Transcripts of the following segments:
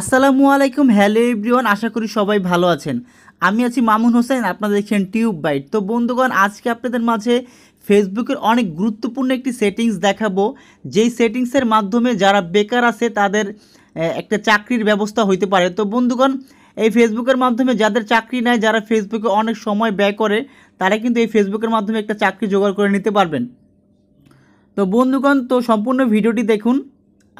আসসালামু আলাইকুম hello everyone আশা করি সবাই ভালো আছেন আমি আছি মামুন হোসেন আপনারা দেখছেন টিউব বাইট তো বন্ধুগণ আজকে আপনাদের মাঝে ফেসবুকের অনেক গুরুত্বপূর্ণ একটি সেটিংস দেখাবো যেই সেটিংসের মাধ্যমে যারা বেকার আছে তাদের একটা চাকরির ব্যবস্থা হইতে পারে তো বন্ধুগণ এই ফেসবুকের মাধ্যমে যাদের চাকরি নেয় যারা ফেসবুকে অনেক সময় ব্যয় করে তারা কিন্তু এই ফেসবুকের মাধ্যমে একটা চাকরি জোগাড় করে নিতে পারবেন তো বন্ধুগণ তো সম্পূর্ণ ভিডিওটি দেখুন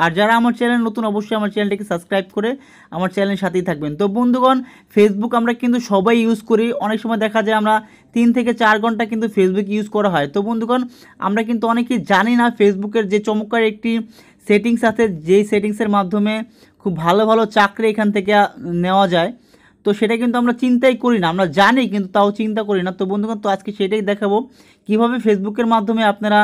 আর যারা আমার চ্যানেল নতুন অবশ্যই আমার চ্যানেলটিকে সাবস্ক্রাইব করে আমার চ্যানেলের সাথেই থাকবেন তো বন্ধুগণ ফেসবুক আমরা কিন্তু সবাই ইউজ করি অনেক সময় দেখা যায় আমরা তিন থেকে চার ঘন্টা কিন্তু ফেসবুক ইউজ করা হয় তো বন্ধুগণ আমরা কিন্তু অনেকেই জানি না ফেসবুকের যে চমৎকার একটি সেটিংস আছে যেই সেটিংসের মাধ্যমে খুব ভালো ভালো চাকরি এখান থেকে নেওয়া যায় তো সেটা কিন্তু আমরা চিন্তাই করি না আমরা জানি কিন্তু তাও চিন্তা করি না তো বন্ধুগণ তো আজকে সেটাই দেখাবো কিভাবে ফেসবুকের মাধ্যমে আপনারা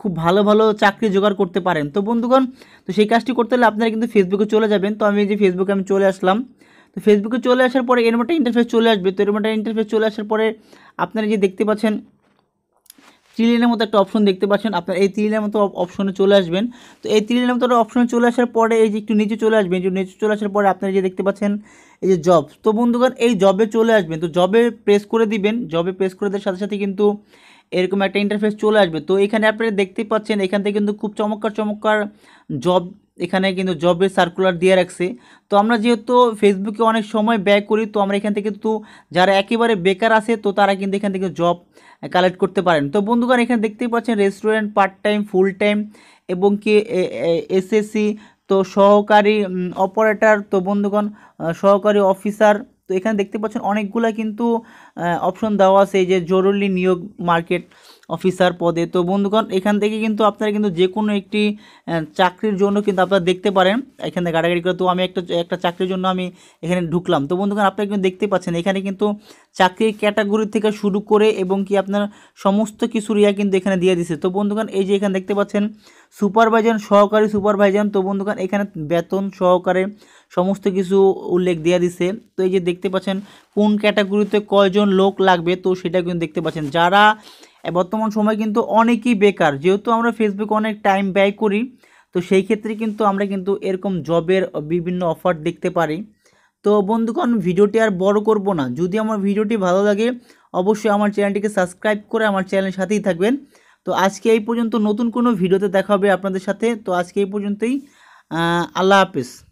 খুব ভালো ভালো চাকরি জোগাড় করতে পারেন তো বন্ধুগণ তো সেই কাজটি করতে হলে আপনারা কিন্তু ফেসবুকে চলে যাবেন তো আমি যে ফেসবুকে আমি চলে আসলাম তো ফেসবুকে চলে আসার পরে এরমটা ইন্টারফেস চলে আসবে তো এরমটা ইন্টারফেস চলে আসার পরে আপনারা যে দেখতে পাচ্ছেন ত্রিলিনের মতো একটা অপশন দেখতে পাচ্ছেন আপনার এই ত্রিলিনের মতো অপশনে চলে আসবেন তো এই ত্রিলিনের মতো অপশনে চলে আসার পরে এই যে একটু নিচে চলে আসবেন একটু নিচে চলে আসার পরে আপনারা যে দেখতে পাচ্ছেন এই যে জব তো বন্ধুগণ এই জবে চলে আসবেন তো জবে প্রেস করে দিবেন জবে প্রেস করে দেওয়ার সাথে সাথে কিন্তু এরকম একটা ইন্টারফেস চলে আসবে তো এখানে আপনারা দেখতে পাচ্ছেন এখান থেকে কিন্তু খুব চমৎকার চমৎকার জব এখানে কিন্তু জবের সার্কুলার দিয়ে রাখছে তো আমরা যেহেতু ফেসবুকে অনেক সময় ব্যয় করি তো আমরা এখান থেকে কিন্তু যারা একেবারে বেকার আছে তো তারা কিন্তু এখান থেকে জব কালেক্ট করতে পারেন তো বন্ধুগণ এখানে দেখতেই পাচ্ছেন restaurant part time full time এবং কি এসএসসি তো সহকারী অপারেটর তো বন্ধুগণ সহকারী অফিসার তো এখানে দেখতে পাচ্ছেন অনেকগুলা কিন্তু অপশন দেওয়া আছে এই যে জরুরি নিয়োগ মার্কেট অফিসার পদে তো বন্ধুগণ এখান থেকে কিন্তু আপনারা কিন্তু যে কোনো একটি চাকরির জন্য কিন্তু আপনারা দেখতে পারেন এখান থেকে গাড়াগাড়ি করে তো আমি একটা একটা চাকরির জন্য আমি এখানে ঢুকলাম তো বন্ধুগণ আপনারা কিন্তু দেখতে পাচ্ছেন এখানে কিন্তু চাকরির ক্যাটাগরি থেকে শুরু করে এবং কি আপনার সমস্ত কিছু রিয়া কিন্তু এখানে দিয়ে দিছে তো বন্ধুগণ এই যে এখানে দেখতে পাচ্ছেন সুপারভাইজার সহকারী সুপারভাইজার তো বন্ধুগণ এখানে বেতন সহকারে সমস্ত কিছু উল্লেখ দেওয়া দিছে তো এই যে দেখতে পাচ্ছেন কোন ক্যাটাগরিতে কয়জন লোক লাগবে তো সেটা কিন্তু দেখতে পাচ্ছেন যারা বর্তমান সময় কিন্তু অনেকই বেকার যেহেতু আমরা ফেসবুকে অনেক টাইম ব্যয় করি তো সেই ক্ষেত্রে কিন্তু আমরা কিন্তু এরকম জবের বিভিন্ন অফার দেখতে পারি তো বন্ধুগণ ভিডিওটি আর বড় করব না যদি আমার ভিডিওটি ভালো লাগে অবশ্যই আমার চ্যানেলটিকে সাবস্ক্রাইব করে আমার চ্যানেলের সাথেই থাকবেন তো আজকে এই পর্যন্ত নতুন কোনো ভিডিওতে দেখা হবে আপনাদের সাথে তো আজকে এই পর্যন্তই আল্লাহ হাফিজ